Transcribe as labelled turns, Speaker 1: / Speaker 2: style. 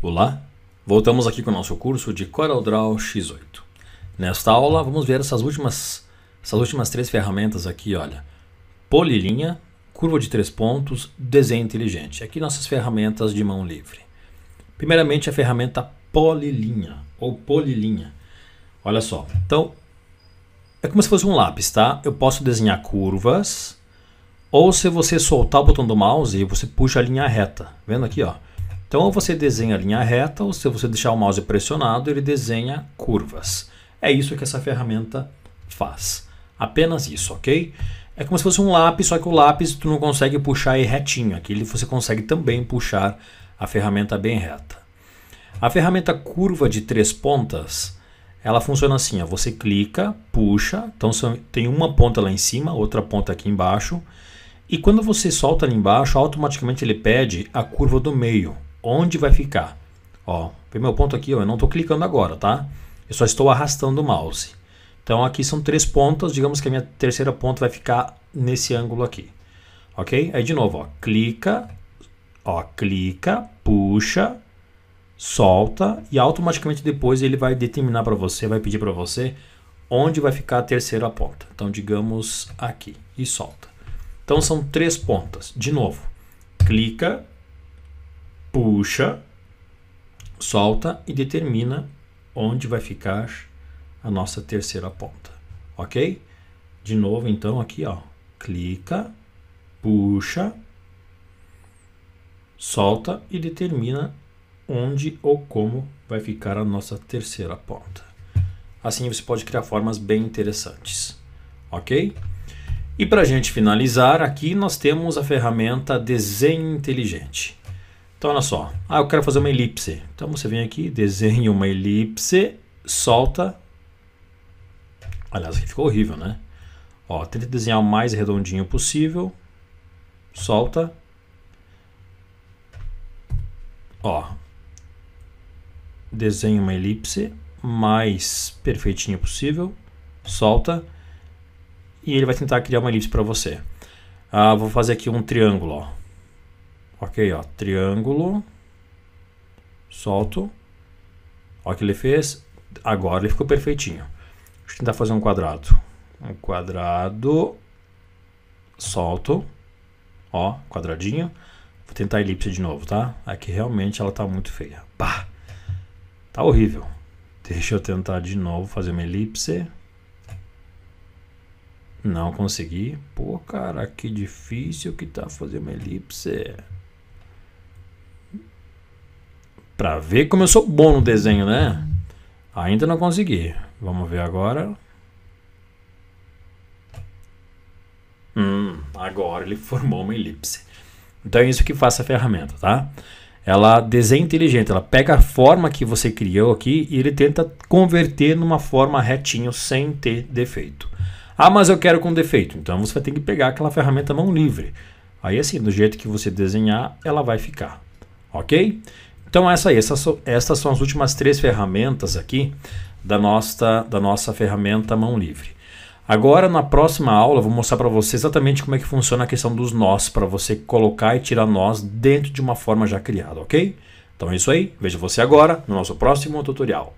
Speaker 1: Olá, voltamos aqui com o nosso curso de CorelDRAW X8. Nesta aula vamos ver essas últimas, essas últimas três ferramentas aqui, olha. Polilinha, curva de três pontos, desenho inteligente. Aqui nossas ferramentas de mão livre. Primeiramente a ferramenta polilinha ou polilinha. Olha só, então é como se fosse um lápis, tá? Eu posso desenhar curvas ou se você soltar o botão do mouse, você puxa a linha reta. Vendo aqui, ó então, ou você desenha linha reta, ou se você deixar o mouse pressionado, ele desenha curvas. É isso que essa ferramenta faz. Apenas isso, ok? É como se fosse um lápis, só que o lápis tu não consegue puxar e retinho. Aqui você consegue também puxar a ferramenta bem reta. A ferramenta curva de três pontas, ela funciona assim, ó, você clica, puxa, então tem uma ponta lá em cima, outra ponta aqui embaixo, e quando você solta ali embaixo, automaticamente ele pede a curva do meio. Onde vai ficar? Ó, primeiro ponto aqui, ó, eu não estou clicando agora, tá? Eu só estou arrastando o mouse. Então aqui são três pontas, digamos que a minha terceira ponta vai ficar nesse ângulo aqui. Ok? Aí de novo, ó, clica, ó, clica, puxa, solta e automaticamente depois ele vai determinar para você, vai pedir para você onde vai ficar a terceira ponta. Então digamos aqui e solta. Então são três pontas. De novo, clica, puxa, solta e determina onde vai ficar a nossa terceira ponta, ok? De novo, então, aqui, ó, clica, puxa, solta e determina onde ou como vai ficar a nossa terceira ponta. Assim você pode criar formas bem interessantes, ok? E para a gente finalizar aqui, nós temos a ferramenta Desenho Inteligente. Então, olha só. Ah, eu quero fazer uma elipse. Então, você vem aqui, desenha uma elipse, solta. Aliás, aqui ficou horrível, né? Ó, tenta desenhar o mais redondinho possível. Solta. Ó. Desenha uma elipse, mais perfeitinho possível. Solta. E ele vai tentar criar uma elipse para você. Ah, vou fazer aqui um triângulo, ó. Ok, ó, triângulo, solto. Olha o que ele fez. Agora ele ficou perfeitinho. Deixa eu tentar fazer um quadrado. Um quadrado, solto. Ó, quadradinho. Vou tentar a elipse de novo, tá? Aqui é realmente ela tá muito feia. Pá, Tá horrível. Deixa eu tentar de novo fazer uma elipse. Não consegui. Pô, cara, que difícil que tá fazer uma elipse. Pra ver como eu sou bom no desenho, né? Ainda não consegui. Vamos ver agora. Hum, agora ele formou uma elipse. Então é isso que faz a ferramenta, tá? Ela desenha inteligente, ela pega a forma que você criou aqui e ele tenta converter numa forma retinho sem ter defeito. Ah, mas eu quero com defeito. Então você vai ter que pegar aquela ferramenta mão livre. Aí assim, do jeito que você desenhar, ela vai ficar. Ok? Então, essa aí, essas, essas são as últimas três ferramentas aqui da nossa, da nossa ferramenta mão livre. Agora, na próxima aula, vou mostrar para você exatamente como é que funciona a questão dos nós, para você colocar e tirar nós dentro de uma forma já criada, ok? Então é isso aí, vejo você agora no nosso próximo tutorial.